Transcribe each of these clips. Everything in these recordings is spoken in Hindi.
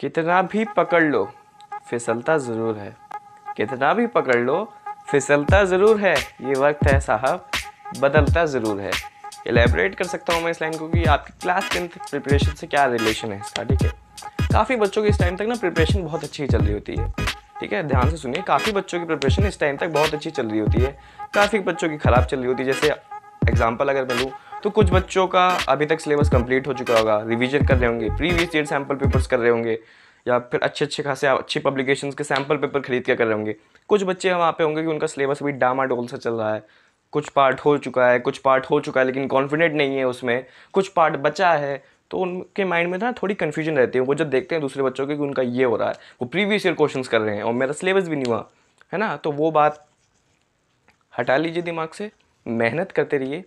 कितना भी पकड़ लो फिसलता ज़रूर है कितना भी पकड़ लो फिसलता ज़रूर है ये वक्त है साहब बदलता ज़रूर है एलेबरेट कर सकता हूँ मैं इस लाइन को कि आपकी क्लास टेंथ प्रिपरेशन से क्या रिलेशन है इसका ठीक है काफ़ी बच्चों की इस टाइम तक ना प्रिपरेशन बहुत अच्छी चल रही होती है ठीक है ध्यान से सुनिए काफ़ी बच्चों की प्रिपरेशन इस टाइम तक बहुत अच्छी चल रही होती है काफ़ी बच्चों की ख़राब चल रही होती है जैसे एग्जाम्पल अगर मैं लूँ तो कुछ बच्चों का अभी तक सिलेबस कंप्लीट हो चुका होगा रिवीजन कर रहे होंगे प्रीवियस ईयर सैम्पल पेपर्स कर रहे होंगे या फिर अच्छे अच्छे खासे अच्छी पब्लिकेशन के सैम्पल पेपर खरीद के कर रहे होंगे कुछ बच्चे वहाँ पे होंगे कि उनका सिलेबस अभी डामा डोल से चल रहा है कुछ पार्ट हो चुका है कुछ पार्ट हो चुका है लेकिन कॉन्फिडेंट नहीं है उसमें कुछ पार्ट बचा है तो उनके माइंड में ना थोड़ी कन्फ्यूजन रहती है वो जब देखते हैं दूसरे बच्चों के कि उनका ये हो रहा है वो प्रीवियस ईयर क्वेश्चन कर रहे हैं और मेरा सिलेबस भी नहीं हुआ है ना तो वो बात हटा लीजिए दिमाग से मेहनत करते रहिए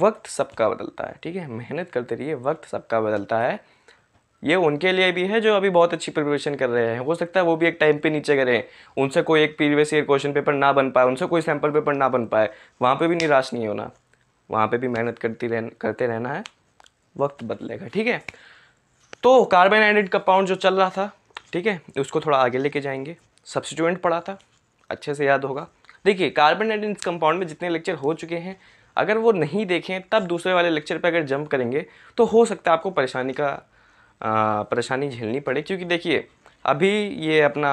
वक्त सबका बदलता है ठीक है मेहनत करते रहिए वक्त सबका बदलता है ये उनके लिए भी है जो अभी बहुत अच्छी प्रिपरेशन कर रहे हैं हो सकता है वो भी एक टाइम पे नीचे करें उनसे कोई एक प्रीवियस ईयर क्वेश्चन पेपर ना बन पाए उनसे कोई सैम्पल पेपर ना बन पाए वहाँ पे भी निराश नहीं होना वहाँ पे भी मेहनत करती रह करते रहना है वक्त बदलेगा ठीक है तो कार्बन एडेड कंपाउंड जो चल रहा था ठीक है उसको थोड़ा आगे लेके जाएंगे सब्सिट्यूएंट पढ़ा था अच्छे से याद होगा देखिए कार्बन एडेड कंपाउंड में जितने लेक्चर हो चुके हैं अगर वो नहीं देखें तब दूसरे वाले लेक्चर पर अगर जंप करेंगे तो हो सकता है आपको परेशानी का परेशानी झेलनी पड़े क्योंकि देखिए अभी ये अपना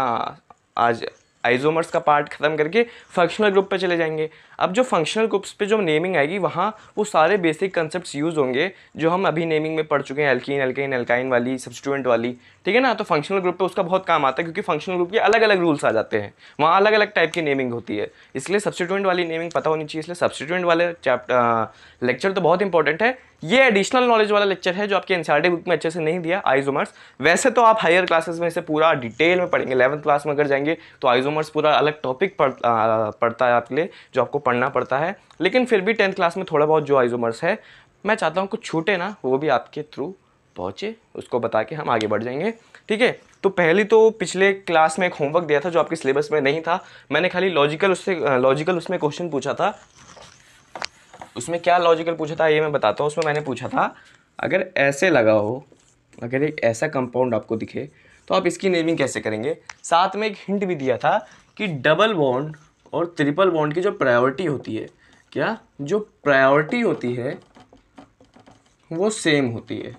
आज आइजोमर्स का पार्ट ख़त्म करके फंक्शनल ग्रुप पर चले जाएंगे अब जो फंक्शनल ग्रुप्स पे जो नेमिंग आएगी वहाँ वो सारे बेसिक कंसेप्ट यूज़ होंगे जो हम अभी नेमिंग में पढ़ चुके हैं एल्किन एल्काइन एल्काइन वाली सब्सटूडेंट वाली ठीक है ना तो फंक्शनल ग्रुप पे उसका बहुत काम आता है क्योंकि फंक्शनल ग्रुप के अलग अलग रूल्स आ जाते हैं वहाँ अलग अलग टाइप की नेमिंग होती है इसलिए सब्सटीट्यूंट वाली नेमिंग पता होनी चाहिए इसलिए सब्सटीट्यूंट वाले चैप्टर लेक्चर तो बहुत इंपॉर्टेंट है ये एडिशनल नॉलेज वाला लेक्चर है जो आपके एनसीआरटी बुक में अच्छे से नहीं दिया आइजोमर्स वैसे तो आप हायर क्लासेस में इसे पूरा डिटेल में पढ़ेंगे इलेवंथ क्लास में अगर जाएंगे तो आइजोमर्स पूरा अलग टॉपिक पढ़, पढ़ता है आपके लिए जो आपको पढ़ना पड़ता है लेकिन फिर भी टेंथ क्लास में थोड़ा बहुत जो आइजोमर्स है मैं चाहता हूँ कुछ छूटे ना वो भी आपके थ्रू पहुँचे उसको बता के हम आगे बढ़ जाएंगे ठीक है तो पहली तो पिछले क्लास में एक होमवर्क दिया था जो आपके सिलेबस में नहीं था मैंने खाली लॉजिकल उससे लॉजिकल उसमें क्वेश्चन पूछा था उसमें क्या लॉजिकल पूछा था ये मैं बताता हूँ उसमें मैंने पूछा था अगर ऐसे लगा हो अगर एक ऐसा कंपाउंड आपको दिखे तो आप इसकी नेमिंग कैसे करेंगे साथ में एक हिंट भी दिया था कि डबल बॉन्ड और ट्रिपल बॉन्ड की जो प्रायोरिटी होती है क्या जो प्रायोरिटी होती है वो सेम होती है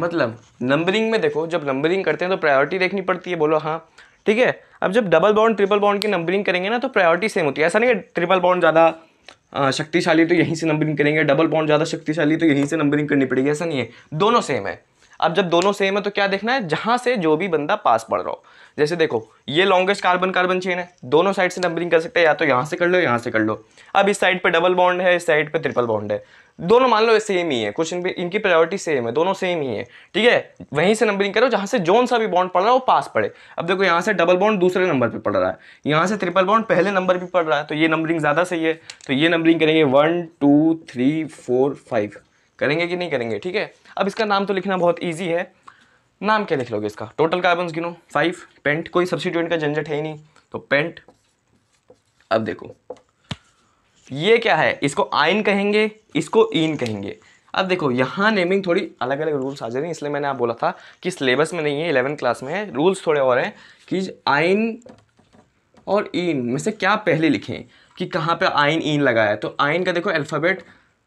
मतलब नंबरिंग में देखो जब नंबरिंग करते हैं तो प्रायोरिटी देखनी पड़ती है बोलो हाँ ठीक है अब जब डबल बॉन्ड ट्रिपल बॉन्ड की नंबरिंग करेंगे ना तो प्रायोरिटी सेम होती है ऐसा नहीं है ट्रिपल तो बॉन्ड ज़्यादा शक्तिशाली तो यहीं से नंबरिंग करेंगे डबल बॉन्ड ज़्यादा शक्तिशाली तो यहीं से नंबरिंग करनी पड़ेगी ऐसा नहीं है दोनों सेम है अब जब दोनों सेम है तो क्या देखना है जहाँ से जो भी बंदा पास पड़ रहा हो जैसे देखो ये लॉन्गेस्ट कार्बन कार्बन चेन है दोनों साइड से नंबरिंग कर सकते हैं या तो यहाँ से कर लो यहाँ से कर लो अब इस साइड पर डबल बॉन्ड है इस साइड पर ट्रिपल बॉन्ड है दोनों मान लो सेम ही है कुछ इन इनकी प्रायोरिटी सेम है दोनों सेम ही है ठीक है वहीं से नंबरिंग करो जहाँ से जोन सा भी बॉन्ड पड़ रहा है वो पास पड़े अब देखो यहाँ से डबल बॉन्ड दूसरे नंबर पे पड़ रहा है यहाँ से ट्रिपल बॉन्ड पहले नंबर पे पड़ रहा है तो ये नंबरिंग ज़्यादा सही है तो ये नंबरिंग करेंगे one two three four five करेंगे कि नहीं करेंगे ठीक है अब इसका नाम तो लिखना बहुत ईजी है नाम क्या लिख लोगे इसका टोटल कार्बन गिनो फाइव पेंट कोई सब्सिट्यूट का झंझट है ही नहीं तो पेंट अब देखो ये क्या है इसको आयन कहेंगे इसको ईन कहेंगे अब देखो यहाँ नेमिंग थोड़ी अलग अलग रूल्स आ जा रही हैं इसलिए मैंने आप बोला था कि सिलेबस में नहीं है इलेवन क्लास में है रूल्स थोड़े और हैं कि आयन और इन में से क्या पहले लिखें कि कहाँ पे आयन ईन लगाया तो आयन का देखो अल्फ़ाबेट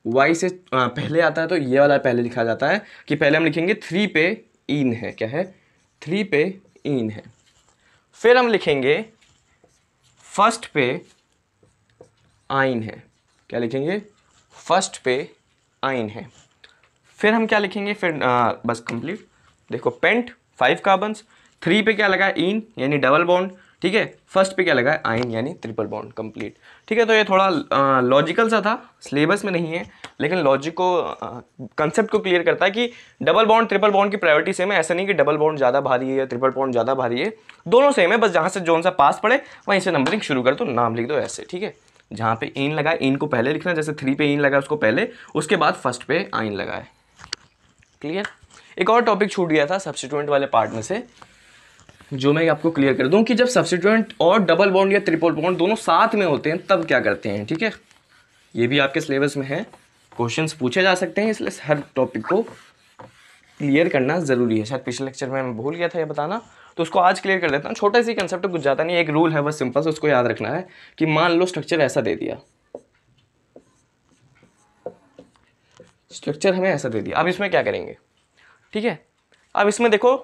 वाई से पहले आता है तो ये वाला पहले लिखा जाता है कि पहले हम लिखेंगे थ्री पे इन है क्या है थ्री पे इन है फिर हम लिखेंगे फर्स्ट पे आइन है क्या लिखेंगे फर्स्ट पे आइन है फिर हम क्या लिखेंगे फिर आ, बस कंप्लीट देखो पेंट फाइव कार्बन्स थ्री पे क्या लगा इन यानी डबल बॉन्ड ठीक है फर्स्ट पे क्या लगा है आइन यानी ट्रिपल बॉन्ड कंप्लीट ठीक है तो ये थोड़ा लॉजिकल सा था सिलेबस में नहीं है लेकिन लॉजिक को कंसेप्ट को क्लियर करता है कि डबल बॉन्ड ट्रिपल बॉन्ड की प्रायोरिटी सेम है ऐसा नहीं कि डबल बॉन्ड ज़्यादा भारी है या ट्रिपल बॉन्ड ज़्यादा भारी है दोनों सेम है बस जहाँ से जोन सा पास पड़े वहीं से नंबरिंग शुरू कर दो तो नाम लिख दो ऐसे ठीक है जहाँ पे इन लगा इन को पहले लिखना जैसे थ्री पे इन लगा उसको पहले उसके बाद फर्स्ट पे आइन लगाए क्लियर एक और टॉपिक छूट गया था सब्सिट्यूंट वाले पार्ट में से जो मैं आपको क्लियर कर दूं कि जब सब्सिट्यूंट और डबल बॉन्ड या ट्रिपल बॉन्ड दोनों साथ में होते हैं तब क्या करते हैं ठीक है ये भी आपके सिलेबस में है क्वेश्चंस पूछे जा सकते हैं इसलिए हर टॉपिक को क्लियर करना ज़रूरी है शायद पिछले लेक्चर में मैं भूल गया था ये बताना तो उसको आज क्लियर कर देता हूँ छोटा सी कंसेप्ट कुछ ज़्यादा नहीं एक रूल है बस सिंपल से उसको याद रखना है कि मान लो स्ट्रक्चर ऐसा दे दिया स्ट्रक्चर हमें ऐसा दे दिया अब इसमें क्या करेंगे ठीक है अब इसमें देखो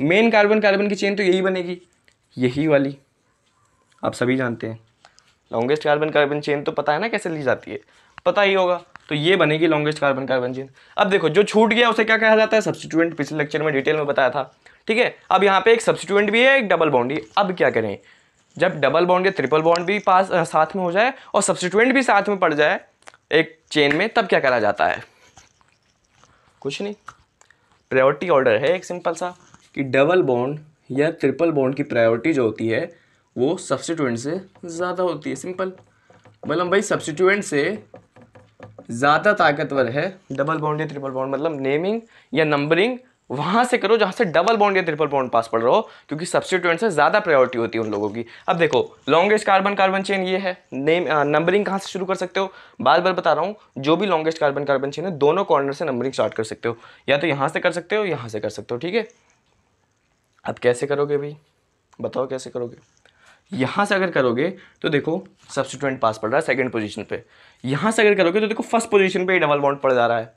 मेन कार्बन कार्बन की चेन तो यही बनेगी यही वाली आप सभी जानते हैं लॉन्गेस्ट कार्बन कार्बन चेन तो पता है ना कैसे ली जाती है पता ही होगा तो ये बनेगी लॉन्गेस्ट कार्बन कार्बन चेन अब देखो जो छूट गया उसे क्या कहा जाता है सब्सिट्यूएंट पिछले लेक्चर में डिटेल में बताया था ठीक है अब यहाँ पे एक सब्सिट्यूएंट भी है एक डबल बॉन्ड अब क्या करें जब डबल बॉन्ड या ट्रिपल बॉन्ड भी पास आ, साथ में हो जाए और सब्सिट्यूएंट भी साथ में पड़ जाए एक चेन में तब क्या करा जाता है कुछ नहीं प्रायोरिटी ऑर्डर है एक सिंपल सा कि डबल बॉन्ड या ट्रिपल बॉन्ड की प्रायोरिटी जो होती है वो सब्सटीट्यूएंट से ज़्यादा होती है सिंपल मतलब भाई सब्सिट्यूएंट से ज़्यादा ताकतवर है डबल बॉन्ड या ट्रिपल बॉन्ड मतलब नेमिंग या नंबरिंग वहाँ से करो जहाँ से डबल बॉन्ड या ट्रिपल बॉन्ड पास पड़ रहा हो क्योंकि सब्सिट्यूएंट से ज़्यादा प्रायोरिटी होती है उन लोगों की अब देखो लॉन्गेस्ट कार्बन कार्बन चेन ये है नेम नंबरिंग कहाँ से शुरू कर सकते हो बार बार बता रहा हूँ जो भी लॉन्गेस्ट कार्बन कार्बन चेन है दोनों कॉर्नर से नंबरिंग स्टार्ट कर सकते हो या तो यहाँ से कर सकते हो यहाँ से कर सकते हो ठीक है अब कैसे करोगे भाई बताओ कैसे करोगे यहाँ से अगर करोगे तो देखो सब्सिट्यूएंट पास पड़ रहा है सेकंड पोजीशन पे यहाँ से अगर करोगे तो देखो फर्स्ट पोजीशन पे डबल बाउंड पड़ जा रहा है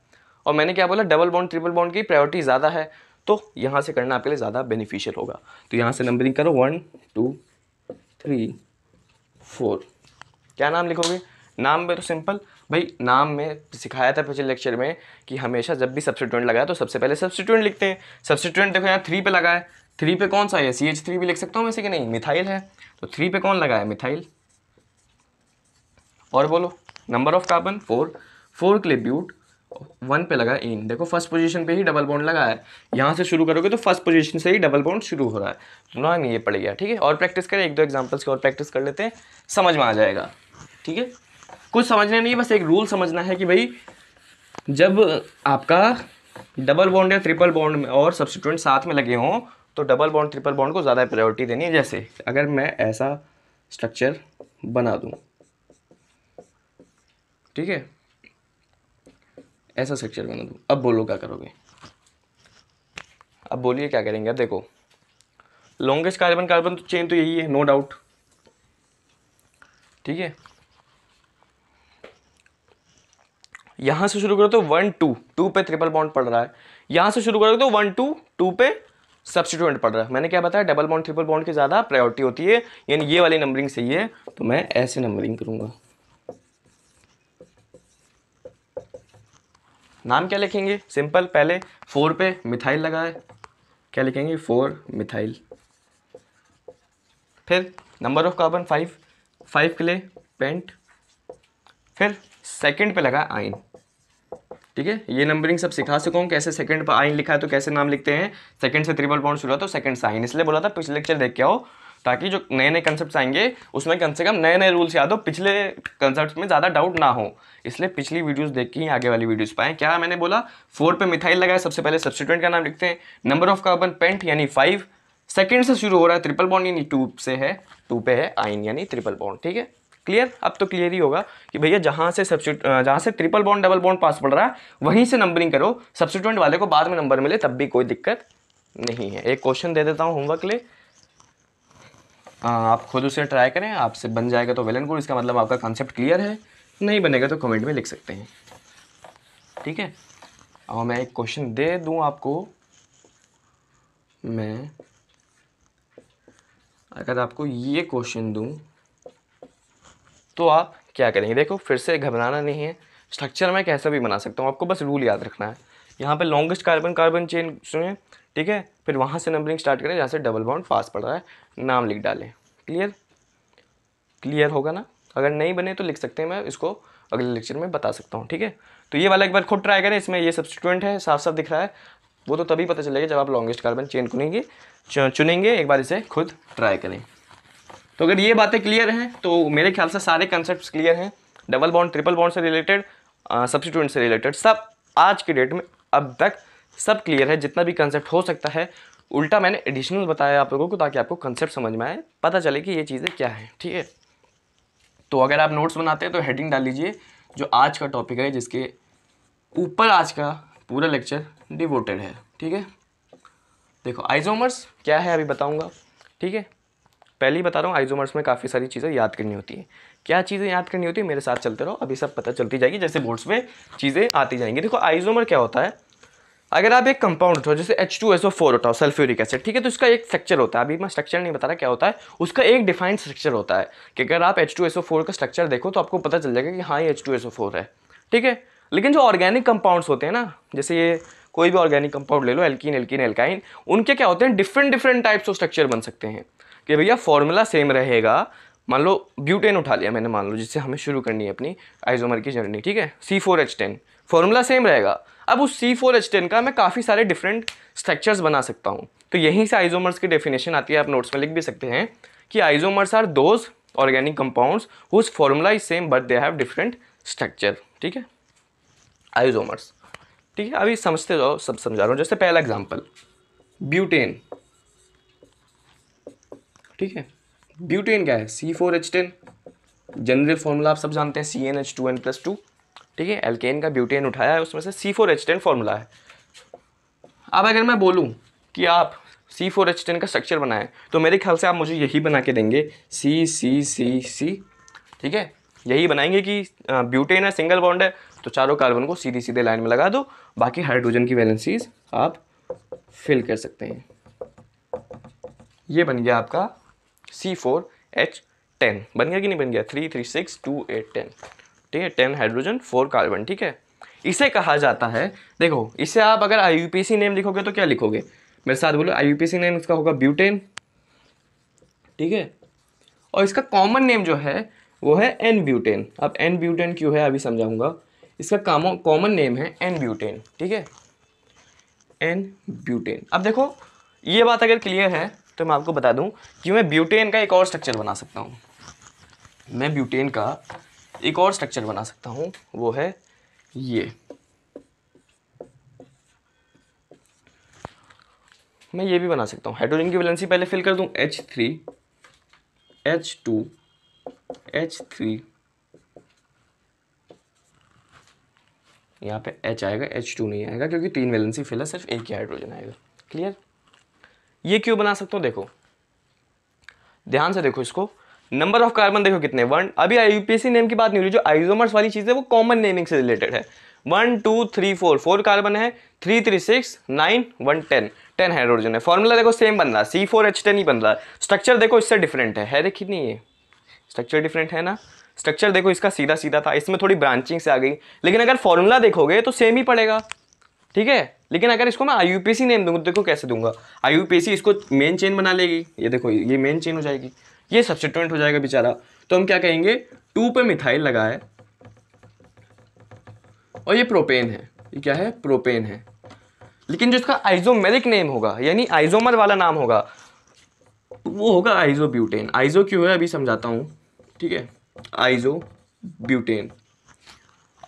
और मैंने क्या बोला डबल बाउंड ट्रिपल बाउंड की प्रायोरिटी ज़्यादा है तो यहाँ से करना आपके लिए ज़्यादा बेनिफिशियल होगा तो यहाँ से नंबरिंग करो वन टू थ्री फोर क्या नाम लिखोगे नाम में तो सिंपल भाई नाम में सिखाया था पिछले लेक्चर में कि हमेशा जब भी सब्सिट्यूंट लगाया तो सबसे पहले सब्सिट्यूंट लिखते हैं सब्सिट्यूंट देखो यहाँ थ्री पे लगा है थ्री पे कौन सा है सी एच थ्री भी लिख सकता हूँ वैसे कि नहीं मिथाइल है तो थ्री पे कौन लगा है मिथाइल और बोलो number of carbon four four के लिए ब्यूट वन पे लगा इन देखो फर्स्ट पोजीशन पे ही डबल बॉन्ड लगा है यहाँ से शुरू करोगे तो फर्स्ट पोजीशन से ही डबल बॉन्ड शुरू हो रहा है तो ना ये पड़ गया ठीक है और प्रैक्टिस करें एक दो एग्जांपल्स की और प्रैक्टिस कर लेते हैं समझ में आ जाएगा ठीक है कुछ समझना नहीं बस एक रूल समझना है कि भाई जब आपका डबल बॉन्ड या ट्रिपल बॉन्ड में और सब्सिट्यूंट साथ में लगे हों तो डबल बॉन्ड ट्रिपल बॉन्ड को ज़्यादा प्रायोरिटी देनी है जैसे अगर मैं ऐसा स्ट्रक्चर बना दूँ ठीक है ऐसा स्ट्रक्चर बना दूँ अब बोलो क्या करोगे अब बोलिए क्या करेंगे अब देखो लॉन्गेस्ट कार्बन कार्बन चेन तो यही है नो डाउट ठीक है यहां से शुरू करो तो वन टू टू पे ट्रिपल बॉन्ड पड़ रहा है यहां से शुरू करोगे तो वन टू टू पे सब्सिट्यूएंट पढ़ रहा है मैंने क्या बताया डबल बॉन्ड ट्रिपल बॉन्ड की ज़्यादा प्रायोरिटी होती है यानी ये वाली नंबरिंग सही है तो मैं ऐसे नंबरिंग करूँगा नाम क्या लिखेंगे सिंपल पहले फोर पे मिथाइल लगाए क्या लिखेंगे फोर मिथाइल फिर number of carbon five five के लिए पेंट फिर सेकंड पे लगा आइन ठीक है ये नंबरिंग सब सिखा चुका हूँ कैसे सेकंड पर आइन लिखा है तो कैसे नाम लिखते हैं सेकंड से ट्रिपल पॉइंट शुरू तो सेकंड साइन इसलिए बोला था पिछले लेक्चर देख के आओ ताकि जो नए नए कंसेप्ट आएंगे उसमें कम से कम नए नए रूल्स याद हो पिछले कंसेप्ट में ज़्यादा डाउट ना हो इसलिए पिछली वीडियोस देख के ही आगे वाली वीडियोस पाए क्या मैंने बोला फोर पे मिथाइल लगाया सबसे पहले सब्सिट्यूंट का नाम लिखते हैं नंबर ऑफ कार्बन पेंट यानी फाइव सेकेंड से शुरू हो रहा है ट्रिपल बॉन्ड यानी टू से है टू पे है आइन यानी ट्रिपल बॉन्ड ठीक है क्लियर अब तो क्लियर ही होगा कि भैया जहाँ से सब्सिट जहाँ से ट्रिपल बॉन्ड डबल बॉन्ड पास पड़ रहा है वहीं से नंबरिंग करो सब्सिट्यूंट वाले को बाद में नंबर मिले तब भी कोई दिक्कत नहीं है एक क्वेश्चन दे देता हूँ होमवर्क ले आ, आप खुद उसे ट्राई करें आपसे बन जाएगा तो वेल एंड गुड इसका मतलब आपका कॉन्सेप्ट क्लियर है नहीं बनेगा तो कमेंट में लिख सकते हैं ठीक है और मैं एक क्वेश्चन दे दूँ आपको मैं अगर आपको ये क्वेश्चन दूँ तो आप क्या करेंगे देखो फिर से घबराना नहीं है स्ट्रक्चर मैं कैसा भी बना सकता हूँ आपको बस रूल याद रखना है यहाँ पे लॉन्गेस्ट कार्बन कार्बन चेन सुनिए ठीक है फिर वहाँ से नंबरिंग स्टार्ट करें जहाँ से डबल बाउंड फास्ट पड़ रहा है नाम लिख डालें क्लियर क्लियर होगा ना अगर नहीं बने तो लिख सकते हैं मैं इसको अगले लेक्चर में बता सकता हूँ ठीक है तो ये वाला एक बार खुद ट्राई करें इसमें ये सब्सटूडेंट है साफ साफ दिख रहा है वो तो तभी पता चलेगा जब आप लॉन्गेस्ट कार्बन चेन चुनेंगे चुनेंगे एक बार इसे खुद ट्राई करें तो अगर ये बातें क्लियर हैं तो मेरे ख्याल से सारे कंसेप्ट क्लियर हैं डबल बॉन्ड ट्रिपल बॉन्ड से रिलेटेड सब्सिट्यूंट से रिलेटेड सब आज के डेट में अब तक सब क्लियर है जितना भी कंसेप्ट हो सकता है उल्टा मैंने एडिशनल बताया आप लोगों को ताकि आपको कंसेप्ट समझ में आए पता चले कि ये चीज़ें क्या हैं ठीक है तो अगर आप नोट्स बनाते हैं तो हेडिंग डाल लीजिए जो आज का टॉपिक है जिसके ऊपर आज का पूरा लेक्चर डिवोटेड है ठीक है देखो आइजोमर्स क्या है अभी बताऊँगा ठीक है पहले ही बता रहा हूँ आइजोमर्स में काफ़ी सारी चीज़ें याद करनी होती हैं क्या चीज़ें याद करनी होती है मेरे साथ चलते रहो अभी सब पता चलती जाएगी जैसे बोर्ड्स में चीज़ें आती जाएंगी देखो आइजोमर क्या होता है अगर आप एक कंपाउंड उठाओ जैसे H two S O four उठाओ सल्फ्यूरिक एसिड ठीक है तो इसका एक स्ट्रक्चर होता है अभी मैं स्ट्रक्चर नहीं बता रहा क्या होता है उसका एक डिफाइंड स्ट्रक्चर होता है कि अगर आप H two S O four का स्ट्रक्चर देखो तो आपको पता चल जाएगा कि हाँ ये H two S O four है ठीक है लेकिन जो ऑर्गेनिक कंपाउंड्स होते हैं ना जैसे ये कोई भी ऑर्गेनिक कंपाउंड ले लो एल्किन एल्किन एल्काइन उनके क्या होते हैं different different types of structure बन सकते हैं कि भैया फॉर्मूला सेम रहेगा मान लो ब्यूटेन उठा लिया मैंने मान लो जिससे हमें शुरू करनी है अपनी आइजोमर की जर्नी ठीक है C four H ten formula same रहेगा अब उस सी फोर एच टेन का मैं काफ़ी सारे डिफरेंट स्ट्रक्चर्स बना सकता हूँ तो यहीं से आइजोमर्स की डेफिनेशन आती है आप नोट्स में लिख भी सकते हैं कि isomers are those organic compounds whose formula is same but they have different structure ठीक है आइजोमर्स ठीक है अभी समझते जाओ सब समझा रहा हूँ जैसे पहला एग्जाम्पल ब्यूटेन ठीक है ब्यूटेन क्या है C four H ten general formula आप सब जानते हैं C N H two N plus two ठीक है एल्केन का ब्यूटेन उठाया है उसमें से C four H ten formula है अब अगर मैं बोलूँ कि आप सी फोर एच टेन का स्ट्रक्चर बनाएं तो मेरे ख्याल से आप मुझे यही बना के देंगे सी सी सी सी ठीक है यही बनाएंगे कि ब्यूटेन है सिंगल बॉन्ड है तो चारों कार्बन को सीधे सीधे लाइन में लगा दो बाकी हाइड्रोजन की वैलेंसीज आप फिल कर सकते हैं ये बन गया आपका सी फोर एच टेन बन गया कि नहीं बन गया three three six two eight ten ठीक है टेन हाइड्रोजन फोर कार्बन ठीक है इसे कहा जाता है देखो इसे आप अगर आई नेम लिखोगे तो क्या लिखोगे मेरे साथ बोलो आई नेम इसका होगा ब्यूटेन ठीक है और इसका कॉमन नेम जो है वो है एन ब्यूटेन अब एन ब्यूटेन क्यों है अभी समझाऊंगा इसका कॉमन नेम है एन ब्यूटेन ठीक है एन ब्यूटेन अब देखो ये बात अगर क्लियर है तो मैं आपको बता दूं कि मैं ब्यूटेन का एक और स्ट्रक्चर बना सकता हूं मैं ब्यूटेन का एक और स्ट्रक्चर बना सकता हूं वो है ये मैं ये भी बना सकता हूं हाइड्रोजन की वैलेंसी पहले फिल कर दूं H three H two H three यहाँ पे H आएगा H2 नहीं आएगा क्योंकि तीन वैलेंसी फिल है सिर्फ एक ही हाइड्रोजन आएगा क्लियर ये क्यों बना सकता हूँ देखो ध्यान से देखो इसको नंबर ऑफ कार्बन देखो कितने वन अभी यूपीएससी नेम की बात नहीं हो रही जो आइजोमर्स वाली चीज़ है वो कॉमन नेमिंग से रिलेटेड है one two three four four carbon है three three six nine one ten ten hydrogen है फॉर्मूला देखो सेम बन रहा है सी फोर एच टेन ही बन रहा है स्ट्रक्चर देखो इससे डिफरेंट है है देखिए नहीं ये स्ट्रक्चर डिफरेंट है ना स्ट्रक्चर देखो इसका सीधा सीधा था इसमें थोड़ी ब्रांचिंग से आ गई लेकिन अगर फॉर्मूला देखोगे तो सेम ही पड़ेगा ठीक है लेकिन अगर इसको मैं आई नेम दूंगा देखो कैसे दूंगा आई यू इसको मेन चेन बना लेगी ये देखो ये मेन चेन हो जाएगी ये सब्सिटेंट हो जाएगा बेचारा तो हम क्या कहेंगे टू पे मिथाइल लगा है और ये प्रोपेन है ये क्या है प्रोपेन है लेकिन जो इसका आइजोमेरिक नेम होगा यानी आइजोमर वाला नाम होगा वो होगा आइजो ब्यूटेन आइजो क्यों है अभी समझाता हूँ ठीक है आइजो ब्यूटेन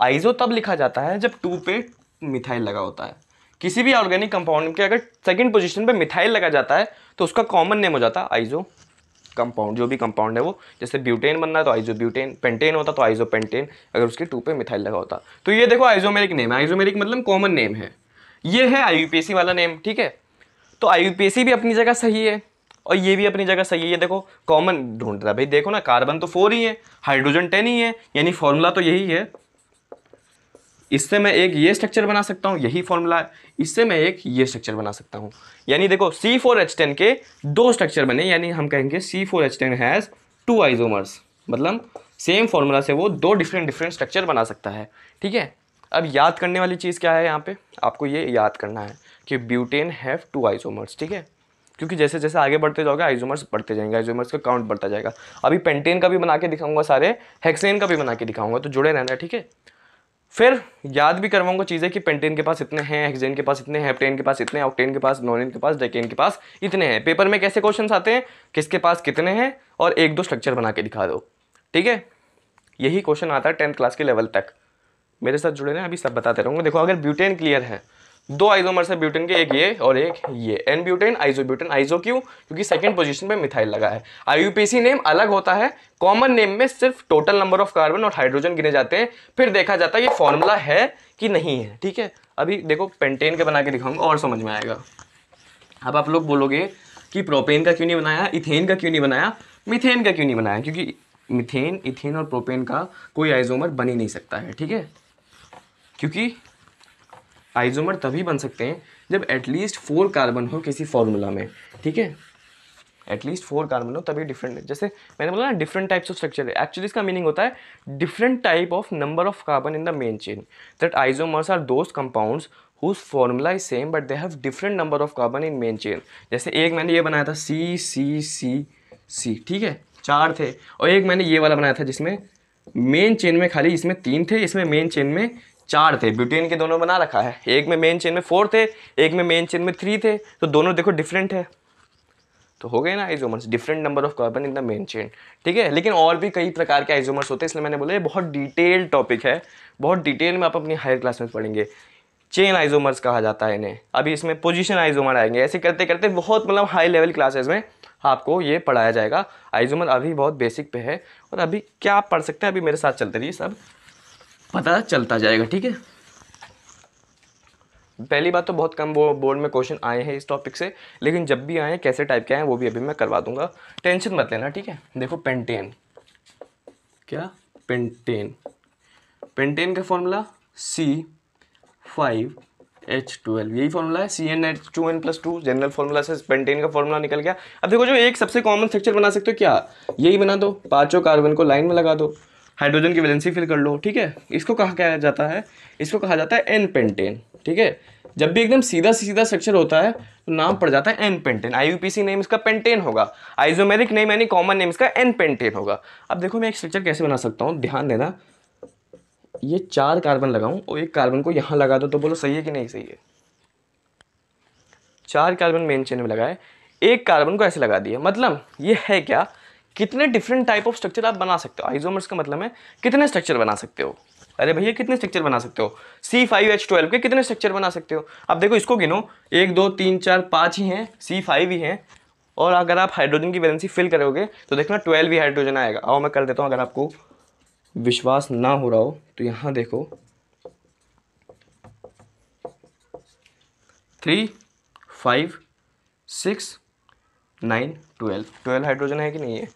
आइजो तब लिखा जाता है जब टू पे मिथाइल लगा होता है किसी भी ऑर्गेनिक कंपाउंड के अगर सेकेंड पोजिशन पर मिथाइल लगा जाता है तो उसका कॉमन नेम हो जाता है आइजो कंपाउंड जो भी कंपाउंड है वो जैसे ब्यूटेन बनना है तो आइजो ब्यूटेन पेंटेन होता तो आइजो पेंटेन अगर उसके टू पे मिथाइल लगा होता तो ये देखो आइजोमेरिक नेम है आइजोमेरिक मतलब कॉमन नेम है ये है आई वाला नेम ठीक है तो आई भी अपनी जगह सही है और ये भी अपनी जगह सही है ये देखो कॉमन ढूंढ रहा है भाई देखो ना कार्बन तो फोर ही है हाइड्रोजन टेन ही है यानी फॉर्मूला तो यही है इससे मैं एक ये स्ट्रक्चर बना सकता हूँ यही फॉर्मूला है इससे मैं एक ये स्ट्रक्चर बना सकता हूँ यानी देखो सी फोर एच टेन के दो स्ट्रक्चर बने यानी हम कहेंगे C four H ten has two isomers मतलब सेम फॉर्मूला से वो दो डिफरेंट डिफरेंट स्ट्रक्चर बना सकता है ठीक है अब याद करने वाली चीज़ क्या है यहाँ पे आपको ये याद करना है कि ब्यूटेन हैव टू आइजोमर्स ठीक है क्योंकि जैसे जैसे आगे बढ़ते जाओगे आइजोमर्स बढ़ते जाएंगे आइजोमर्स का काउंट बढ़ता जाएगा अभी पेंटेन का भी बना के दिखाऊंगा सारे हेक्सेन का भी बना के दिखाऊंगा तो जुड़े रहना ठीक है फिर याद भी करवाऊंगा चीज़ें कि पेंटेन के पास इतने हैं एक्जेन के पास इतने हैं के पास इतने ऑक्टेन के पास नोनेन के पास डेकेन के पास इतने हैं पेपर में कैसे क्वेश्चन आते हैं किसके पास कितने हैं और एक दो स्ट्रक्चर बना के दिखा दो ठीक है यही क्वेश्चन आता है टेंथ क्लास के लेवल तक मेरे साथ जुड़े रहे अभी सब बताते रहूँगा देखो अगर ब्यूटेन क्लियर है दो आइजोमर है ब्यूटेन के एक ये और एक ये एन ब्यूटेन आइजो ब्यूटेन आइजो क्यों क्योंकि सेकंड पोजीशन पे मिथाइल लगा है आई नेम अलग होता है कॉमन नेम में सिर्फ टोटल नंबर ऑफ कार्बन और हाइड्रोजन गिने जाते हैं फिर देखा जाता है ये फॉर्मूला है कि नहीं है ठीक है अभी देखो पेंटेन के बना के दिखाऊंगा और समझ में आएगा अब आप लोग बोलोगे कि प्रोपेन का क्यों नहीं बनाया इथेन का क्यों नहीं बनाया मिथेन का क्यों नहीं बनाया क्योंकि मिथेन इथेन और प्रोपेन का कोई आइजोमर बन ही नहीं सकता है ठीक है क्योंकि आइसोमर तभी बन सकते हैं जब एटलीस्ट फोर कार्बन हो किसी फॉर्मूला में ठीक है एटलीस्ट फोर कार्बन हो तभी डिफरेंट जैसे मैंने बोला ना डिफरेंट टाइप्स ऑफ स्ट्रक्चर है एक्चुअली इसका मीनिंग होता है different type of number of carbon in the main chain that isomers are those compounds whose formula is same but they have different number of carbon in main chain जैसे एक मैंने ये बनाया था सी सी सी सी ठीक है चार थे और एक मैंने ये वाला बनाया था जिसमें मेन चेन में खाली इसमें तीन थे इसमें मेन चेन में चार थे ब्यूटेन के दोनों बना रखा है एक में मेन चेन में फोर थे एक में मेन चेन में थ्री थे तो दोनों देखो डिफरेंट है तो हो गए ना isomers different number of carbon in the main chain ठीक है लेकिन और भी कई प्रकार के आइजोमर्स होते हैं इसलिए मैंने बोला ये बहुत डिटेल टॉपिक है बहुत डिटेल में आप अपनी हायर क्लास में पढ़ेंगे चेन आइजोमर्स कहा जाता है इन्हें अभी इसमें पोजिशन आइजोमर आएंगे ऐसे करते करते बहुत मतलब हाई लेवल क्लासेज में आपको ये पढ़ाया जाएगा आइजोमर अभी बहुत बेसिक पे है और अभी क्या आप पढ़ सकते हैं अभी मेरे साथ चलते रहिए सब पता चलता जाएगा ठीक है पहली बात तो बहुत कम वो बोर्ड में क्वेश्चन आए हैं इस टॉपिक से लेकिन जब भी आए कैसे टाइप के आए वो भी अभी मैं करवा दूंगा टेंशन मत लेना ठीक है देखो पेंटेन क्या पेंटेन पेंटेन का formula C five H twelve यही फॉर्मूला है C N H two N plus two general formula से पेंटेन का फॉर्मूला निकल गया अब देखो जो एक सबसे कॉमन स्ट्रक्चर बना सकते हो क्या यही बना दो पांचों कार्बन को लाइन में लगा दो हाइड्रोजन की वैलेंसी फिल कर लो ठीक है इसको कहा कहा जाता है इसको कहा जाता है एन पेंटेन ठीक है जब भी एकदम सीधा सीधा स्ट्रक्चर होता है तो नाम पड़ जाता है एन पेंटेन आईयूपीसी नेम इसका पेंटेन होगा आइजोमेरिक नेम यानी कॉमन नेम इसका एन पेंटेन होगा अब देखो मैं एक स्ट्रक्चर कैसे बना सकता हूँ ध्यान देना ये चार कार्बन लगाऊं और एक कार्बन को यहाँ लगा दो तो बोलो सही है कि नहीं सही है चार कार्बन मेन चेन में लगाए एक कार्बन को ऐसे लगा दिया मतलब ये है क्या कितने डिफरेंट टाइप ऑफ स्ट्रक्चर आप बना सकते हो आइजोमर्स का मतलब है कितने स्ट्रक्चर बना सकते हो अरे भैया कितने स्ट्रक्चर बना सकते हो सी फाइव एच ट्वेल्व के कितने स्ट्रक्चर बना सकते हो अब देखो इसको गिनो एक दो तीन चार पाँच ही हैं सी फाइव ही हैं और अगर आप हाइड्रोजन की वैलेंसी फिल करोगे तो देखना ट्वेल्व ही हाइड्रोजन आएगा आओ मैं कर देता हूँ अगर आपको विश्वास ना हो रहा हो तो यहाँ देखो three five six nine twelve twelve hydrogen है कि नहीं है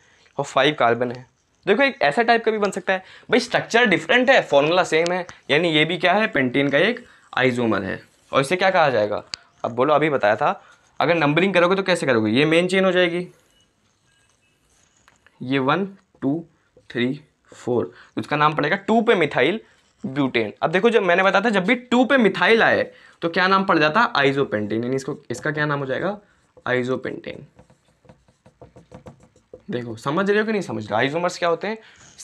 और फाइव कार्बन है देखो एक ऐसा टाइप का भी बन सकता है भाई स्ट्रक्चर डिफरेंट है फॉर्मूला सेम है यानी ये भी क्या है पेंटीन का एक आइजोमर है और इसे क्या कहा जाएगा अब बोलो अभी बताया था अगर नंबरिंग करोगे तो कैसे करोगे ये मेन चेन हो जाएगी ये वन टू थ्री फोर उसका नाम पड़ेगा टू पे मिथाइल ब्यूटेन अब देखो जब मैंने बताया था जब भी टू पे मिथाइल आए तो क्या नाम पड़ जाता है आइजोपेंटेन यानी इसको इसका क्या नाम हो जाएगा आइजोपेंटेन देखो समझ रहे हो कि नहीं समझ रहे आइसोमर्स क्या होते हैं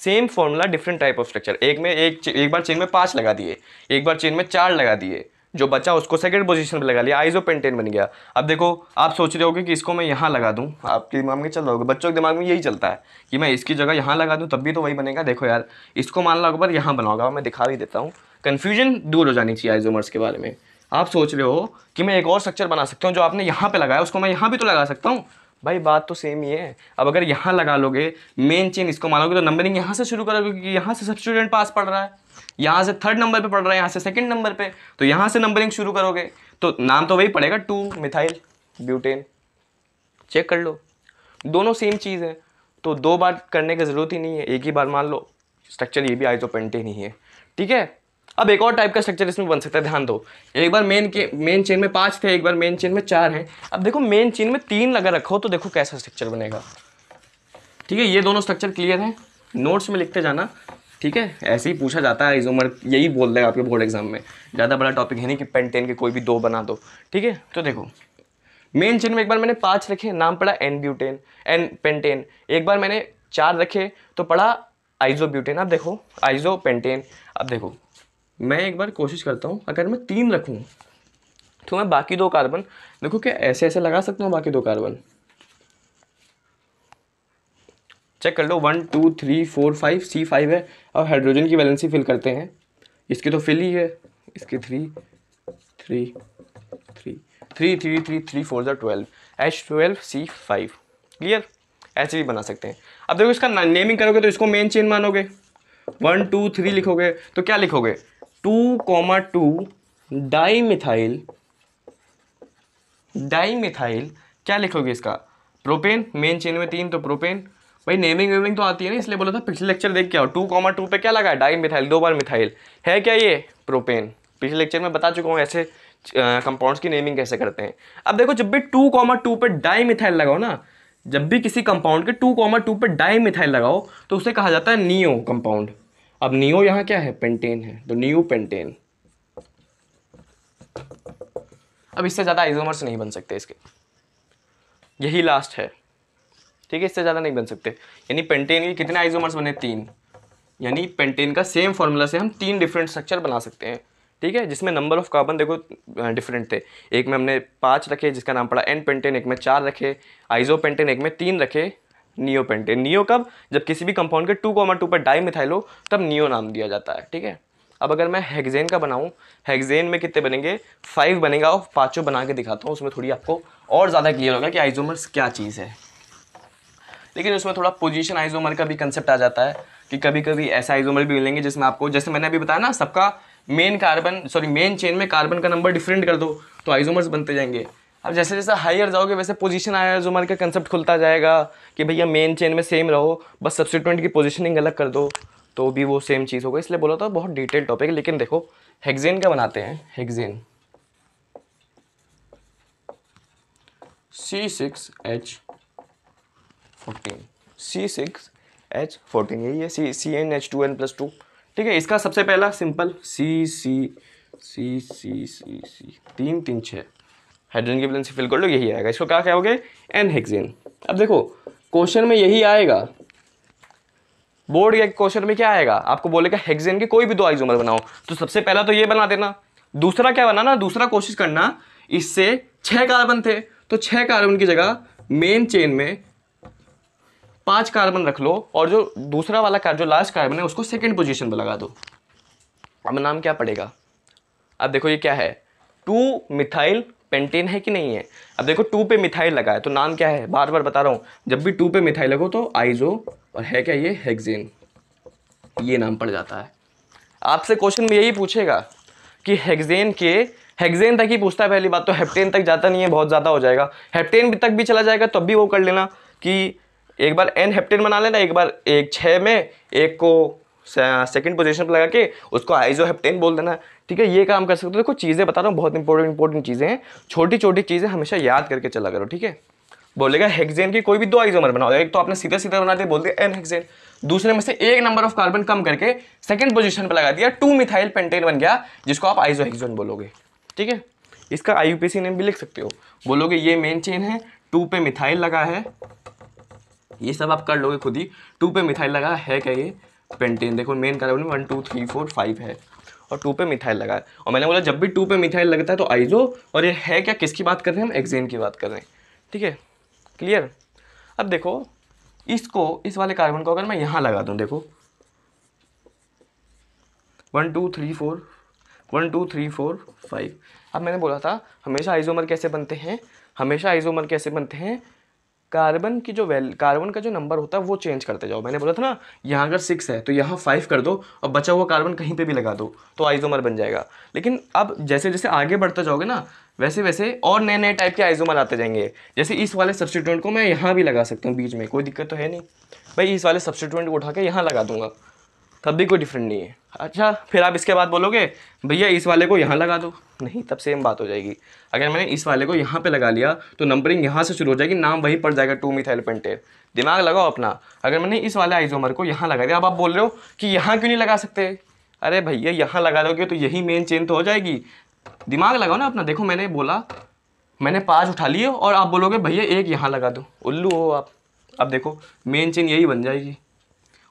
same formula different type of structure एक में एक एक बार चेन में पाँच लगा दिए एक बार चेन में चार लगा दिए जो बचा उसको सेकंड पोजीशन पे लगा लिया पेंटेन बन गया अब देखो आप सोच रहे होगे कि इसको मैं यहाँ लगा दूँ आपके दिमाग में चल रहा होगा बच्चों के दिमाग में यही चलता है कि मैं इसकी जगह यहाँ लगा दूँ तब भी तो वही बनेगा देखो यार इसको मान लो अगर यहाँ बनाओगा मैं दिखा भी देता हूँ कन्फ्यूजन दूर हो जानी चाहिए आइजोमर्स के बारे में आप सोच रहे हो कि मैं एक और स्ट्रक्चर बना सकता हूँ जो आपने यहाँ पर लगाया उसको मैं यहाँ भी तो लगा सकता हूँ भाई बात तो सेम ही है अब अगर यहाँ लगा लोगे मेन चेन इसको मानोगे तो नंबरिंग यहाँ से शुरू करोगे क्योंकि यहाँ से सब स्टूडेंट पास पढ़ रहा है यहाँ से थर्ड नंबर पे पढ़ रहा है यहाँ से सेकंड नंबर पे तो यहाँ से नंबरिंग शुरू करोगे तो नाम तो वही पड़ेगा टू मिथाइल ब्यूटेन चेक कर लो दोनों सेम चीज़ है तो दो बार करने की ज़रूरत ही नहीं है एक ही बार मान लो स्ट्रक्चर ये भी आइसोपेंटेन ही है ठीक है अब एक और टाइप का स्ट्रक्चर इसमें बन सकता है ध्यान दो एक बार मेन के मेन चेन में पाँच थे एक बार मेन चेन में चार हैं अब देखो मेन चेन में तीन लगा रखो तो देखो कैसा स्ट्रक्चर बनेगा ठीक है ये दोनों स्ट्रक्चर क्लियर है नोट्स में लिखते जाना ठीक है ऐसे ही पूछा जाता है इस यही बोल देगा आपके बोर्ड एग्जाम में ज़्यादा बड़ा टॉपिक है नहीं कि पेन टेन के कोई भी दो बना दो ठीक है तो देखो मेन चेन में एक बार मैंने पाँच रखे नाम पढ़ा एन ब्यूटेन एन पेंटेन एक बार मैंने चार रखे तो पढ़ा आइजो ब्यूटेन अब देखो आइजो पेंटेन अब देखो मैं एक बार कोशिश करता हूँ अगर मैं तीन रखूँ तो मैं बाकी दो कार्बन देखो क्या ऐसे ऐसे लगा सकता हूँ बाकी दो कार्बन चेक कर लो one two three four five C five है अब हाइड्रोजन की वैलेंसी फिल करते हैं इसकी तो फिल ही है इसकी three three three three three three three four जो twelve H twelve C five clear ऐसे भी बना सकते हैं अब देखो इसका नेमिंग करोगे तो इसको मेन चेन मानोगे वन टू थ्री लिखोगे तो क्या लिखोगे two comma two dimethyl dimethyl क्या लिखोगे इसका प्रोपेन मेन चेन में तीन तो प्रोपेन भाई नेमिंग वेमिंग तो आती है ना इसलिए बोला था पिछले लेक्चर देख के आओ टू कॉमा टू पर क्या लगा है डाई मिथाइल दो बार मिथाइल है क्या ये प्रोपेन पिछले लेक्चर में बता चुका हूँ ऐसे कंपाउंड्स की नेमिंग कैसे करते हैं अब देखो जब भी टू कॉमा टू पर डाई मिथाइल लगाओ ना जब भी किसी कंपाउंड के टू कॉमा टू पर डाई मिथाइल लगाओ तो उसे कहा जाता है नियो कंपाउंड अब नियो यहाँ क्या है पेंटेन है तो न्यू पेंटेन अब इससे ज़्यादा आइजोमर्स नहीं बन सकते इसके यही लास्ट है ठीक है इससे ज़्यादा नहीं बन सकते यानी पेंटेन के कितने आइजोमर्स बने तीन यानी पेंटेन का सेम फॉर्मूला से हम तीन डिफरेंट स्ट्रक्चर बना सकते हैं ठीक है जिसमें नंबर ऑफ कार्बन देखो डिफरेंट थे एक में हमने पाँच रखे जिसका नाम पड़ा एन पेंटेन एक में चार रखे आइजो पेंटेन एक में तीन रखे नियो पेंटेन नियो कब जब किसी भी कंपाउंड के टू कॉमा टू पर डाई मिथाइल हो तब नियो नाम दिया जाता है ठीक है अब अगर मैं हेगजेन का बनाऊँ हेगजेन में कितने बनेंगे फाइव बनेगा और पाँचों बना के दिखाता हूँ उसमें थोड़ी आपको और ज़्यादा क्लियर होगा कि आइजोमर्स क्या चीज़ है लेकिन उसमें थोड़ा पोजिशन आइजोमर का भी कंसेप्ट आ जाता है कि कभी कभी ऐसा आइजोमर भी मिलेंगे जिसमें आपको जैसे मैंने अभी बताया ना सबका main carbon sorry main chain में कार्बन का नंबर डिफरेंट कर दो तो आइजोमर्स बनते जाएंगे अब जैसे जैसे हायर जाओगे वैसे पोजीशन आया जो का कंसेप्ट खुलता जाएगा कि भैया मेन चेन में सेम रहो बस सब्सिट्यूंट की पोजीशनिंग अलग कर दो तो भी वो सेम चीज़ होगा इसलिए बोला था बहुत डिटेल टॉपिक लेकिन देखो हेक्जेन का बनाते हैं hexane C six H fourteen C six H fourteen यही है C C N H two N plus two ठीक है इसका सबसे पहला सिंपल सी सी सी सी सी सी तीन तीन छः हाइड्रोजन की वैलेंसी फिल कर लो यही आएगा इसको क्या क्या हो एन हेक्सेन अब देखो क्वेश्चन में यही आएगा बोर्ड के क्वेश्चन में क्या आएगा आपको बोलेगा हेक्सेन के कोई भी दो आइसोमर बनाओ तो सबसे पहला तो ये बना देना दूसरा क्या बनाना दूसरा कोशिश करना इससे छह कार्बन थे तो छह कार्बन की जगह मेन चेन में पांच कार्बन रख लो और जो दूसरा वाला कार्बन जो लास्ट कार्बन है उसको सेकंड पोजीशन पर लगा दो अब नाम क्या पड़ेगा अब देखो ये क्या है टू मिथाइल पेंटेन है कि नहीं है अब देखो टू पे मिथाइल लगा है तो नाम क्या है बार बार बता रहा हूँ जब भी टू पे मिथाइल लगो तो आइजो और है क्या ये हेगजेन ये नाम पड़ जाता है आपसे क्वेश्चन में यही पूछेगा कि हेगजेन के हेगजेन तक ही पूछता है पहली बात तो हेप्टेन तक जाता नहीं है बहुत ज़्यादा हो जाएगा हेप्टेन तक भी चला जाएगा तब भी वो कर लेना कि एक बार एन हेप्टेन बना लेना एक बार एक छः में एक को सेकंड पोजीशन पर लगा के उसको आइजो हेप्टेन बोल देना ठीक है ये काम कर सकते हो देखो चीज़ें बता रहा हूँ बहुत इंपॉर्टेंट इंपॉर्टेंट चीज़ें हैं छोटी छोटी चीज़ें हमेशा याद करके चला करो ठीक है बोलेगा हेक्जेन की कोई भी दो आइजोमर बनाओ एक तो आपने सीधा सीधा बना दिया बोल दिया एन हेक्जेन दूसरे में से एक नंबर ऑफ कार्बन कम करके सेकंड पोजीशन पर लगा दिया टू मिथाइल पेंटेन बन गया जिसको आप आइजो हेक्जोन बोलोगे ठीक है इसका सी नेम भी लिख सकते हो बोलोगे ये मेन चेन है टू पे मिथाइल लगा है ये सब आप कर लोगे खुद ही टू पे मिथाइल लगा है क्या ये पेंटेन देखो main carbon one two three four five है और टू पे मिथाइल लगा और मैंने बोला जब भी टू पे मिथाइल लगता है तो आइजो और ये है क्या किसकी बात कर रहे हैं हम एक्जेन की बात कर रहे हैं ठीक है क्लियर अब देखो इसको इस वाले कार्बन को अगर मैं यहाँ लगा दूँ देखो one two three four one two three four five अब मैंने बोला था हमेशा आइजोमर कैसे बनते हैं हमेशा आइजोमर कैसे बनते हैं कार्बन की जो वैल कार्बन का जो नंबर होता है वो चेंज करते जाओ मैंने बोला था ना यहाँ अगर सिक्स है तो यहाँ फाइव कर दो और बचा हुआ कार्बन कहीं पे भी लगा दो तो आइजोमर बन जाएगा लेकिन अब जैसे जैसे आगे बढ़ता जाओगे ना वैसे वैसे और नए नए टाइप के आइजोमर आते जाएंगे जैसे इस वाले सब्सिट्यूंट को मैं यहाँ भी लगा सकता हूँ बीच में कोई दिक्कत तो है नहीं भाई इस वाले सब्सिट्यूंट को उठा के यहाँ लगा दूंगा तब भी कोई डिफरेंट नहीं है अच्छा फिर आप इसके बाद बोलोगे भैया इस वाले को यहाँ लगा दो नहीं तब सेम बात हो जाएगी अगर मैंने इस वाले को यहाँ पे लगा लिया तो नंबरिंग यहाँ से शुरू हो जाएगी नाम वहीं पड़ जाएगा टू मिथाइल पेंटेन दिमाग लगाओ अपना अगर मैंने इस वाले आइजोमर को यहाँ लगा दिया अब आप बोल रहे हो कि यहाँ क्यों नहीं लगा सकते अरे भैया यहाँ लगा दोगे तो यही मेन चेन तो हो जाएगी दिमाग लगाओ ना अपना देखो मैंने बोला मैंने पाँच उठा लिए और आप बोलोगे भैया एक यहाँ लगा दो उल्लू हो आप अब देखो मेन चेन यही बन जाएगी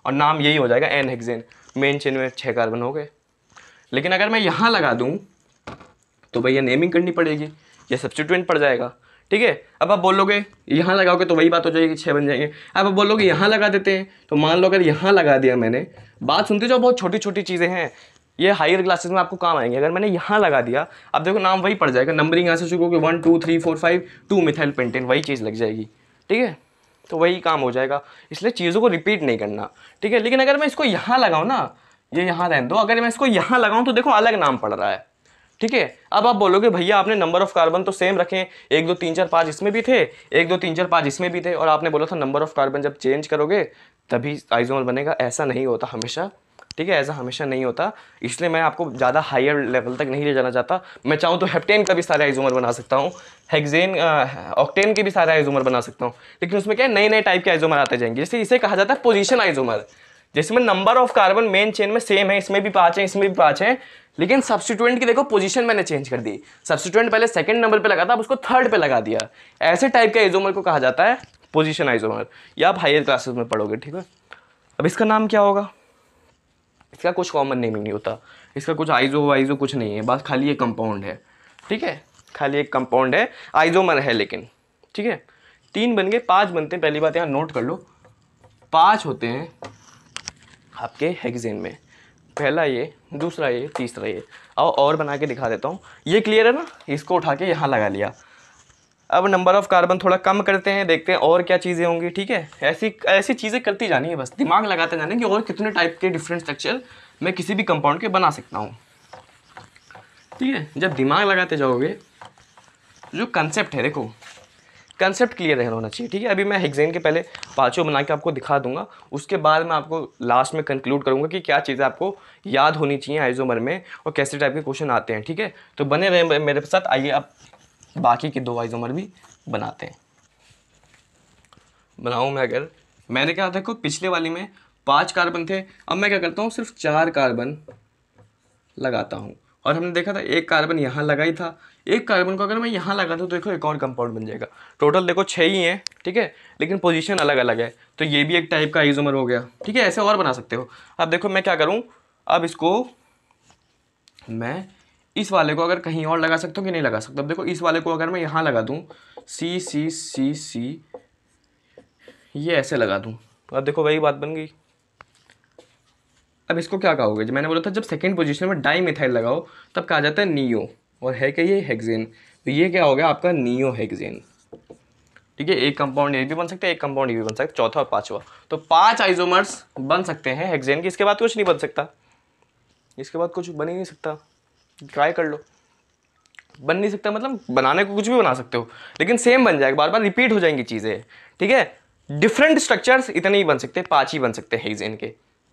और नाम यही हो जाएगा एन हेक्सेन मेन चेन में छः कार्बन हो गए लेकिन अगर मैं यहाँ लगा दूँ तो भैया नेमिंग करनी पड़ेगी या सब्सिट्यूएंट पड़ जाएगा ठीक है अब आप बोलोगे यहाँ लगाओगे तो वही बात हो जाएगी छः बन जाएंगे अब आप बोलोगे यहाँ लगा देते हैं तो मान लो अगर यहाँ लगा दिया मैंने बात सुनते जो बहुत छोटी छोटी चीज़ें हैं ये हायर क्लासेस में आपको काम आएंगे अगर मैंने यहाँ लगा दिया अब देखो नाम वही पड़ जाएगा नंबरिंग यहाँ से शुरू होगी one two three four five two methyl pentane वही चीज़ लग जाएगी ठीक है तो वही काम हो जाएगा इसलिए चीज़ों को रिपीट नहीं करना ठीक है लेकिन अगर मैं इसको यहाँ लगाऊँ ना ये यहाँ रहने दो अगर मैं इसको यहाँ लगाऊँ तो देखो अलग नाम पड़ रहा है ठीक है अब आप बोलोगे भैया आपने नंबर ऑफ कार्बन तो सेम रखें एक दो तीन चार पाँच इसमें भी थे एक दो तीन चार पाँच इसमें भी थे और आपने बोला था नंबर ऑफ कार्बन जब चेंज करोगे तभी आइजोमल बनेगा ऐसा नहीं होता हमेशा ठीक है ऐसा हमेशा नहीं होता इसलिए मैं आपको ज़्यादा हायर लेवल तक नहीं ले जाना चाहता मैं चाहूँ तो हेप्टेन का भी सारा आइजूमर बना सकता हूँ हेगजेन ऑक्टेन के भी सारे आइजूमर बना सकता हूँ लेकिन उसमें क्या नए नए टाइप के आइजूमर आते जाएंगे जैसे इसे कहा जाता है पोजिशन आइजूमर जिसमें number of carbon main chain में सेम है इसमें भी पाँच है इसमें भी पाँच है लेकिन सब्सिट्यूएंट की देखो पोजीशन मैंने चेंज कर दी सब्सिट्यूएंट पहले सेकंड नंबर पे लगा था अब उसको थर्ड पे लगा दिया ऐसे टाइप के आइजोमर को कहा जाता है पोजीशन आइजोमर या आप हायर क्लासेस में पढ़ोगे ठीक है अब इसका नाम क्या होगा इसका कुछ कॉमन नेमिंग नहीं होता इसका कुछ आइजो वाइजो कुछ नहीं है बस खाली एक कंपाउंड है ठीक है खाली एक कंपाउंड है आइजोमर है लेकिन ठीक है तीन बन गए पाँच बनते हैं पहली बात यहाँ नोट कर लो पाँच होते हैं आपके हेक्सेन में पहला ये दूसरा ये तीसरा ये और और बना के दिखा देता हूँ ये क्लियर है ना इसको उठा के यहाँ लगा लिया अब नंबर ऑफ़ कार्बन थोड़ा कम करते हैं देखते हैं और क्या चीज़ें होंगी ठीक है ऐसी ऐसी चीज़ें करती जानी है बस दिमाग लगाते जाने कि और कितने टाइप के डिफरेंट स्ट्रक्चर मैं किसी भी कंपाउंड के बना सकता हूँ ठीक है जब दिमाग लगाते जाओगे जो कंसेप्ट है देखो कंसेप्ट क्लियर रहना होना चाहिए ठीक है अभी मैं हेगजेन के पहले पाँचों बना के आपको दिखा दूंगा उसके बाद मैं आपको लास्ट में कंक्लूड करूंगा कि क्या चीज़ें आपको याद होनी चाहिए आइजोमर में और कैसे टाइप के क्वेश्चन आते हैं ठीक है तो बने रहे मेरे साथ आइए आप बाकी के दो आइसोमर भी बनाते हैं बनाऊँ मैं अगर मैंने कहा था कि पिछले वाली में पाँच कार्बन थे अब मैं क्या करता हूँ सिर्फ चार कार्बन लगाता हूँ और हमने देखा था एक कार्बन यहाँ लगा ही था एक कार्बन को अगर मैं यहाँ लगा दूँ तो देखो एक और कंपाउंड बन जाएगा टोटल देखो छः ही हैं ठीक है लेकिन पोजीशन अलग अलग है तो ये भी एक टाइप का आइसोमर हो गया ठीक है ऐसे और बना सकते हो अब देखो मैं क्या करूँ अब इसको मैं इस वाले को अगर कहीं और लगा सकता हूँ कि नहीं लगा सकता अब देखो इस वाले को अगर मैं यहाँ लगा दूँ सी सी सी सी ये ऐसे लगा दूँ अब देखो वही बात बन गई अब इसको क्या कहोगे जब मैंने बोला था जब सेकेंड पोजिशन में डाई मिथाइल लगाओ तब कहा जाता है नियो और है क्या ये हैगजेन तो ये क्या हो गया आपका नियो हैगजेन ठीक है एक कंपाउंड ये भी बन सकता है एक कंपाउंड ये भी बन सकता है चौथा और पांचवा तो पांच आइजोमर्स बन सकते हैं हेक्सेन की इसके बाद कुछ नहीं बन सकता इसके बाद कुछ बन ही नहीं सकता ट्राई कर लो बन नहीं सकता मतलब बनाने को कुछ भी बना सकते हो लेकिन सेम बन जाएगा बार बार रिपीट हो जाएंगी चीज़ें ठीक है डिफरेंट स्ट्रक्चर्स इतने ही बन सकते हैं पाँच ही बन सकते हैं के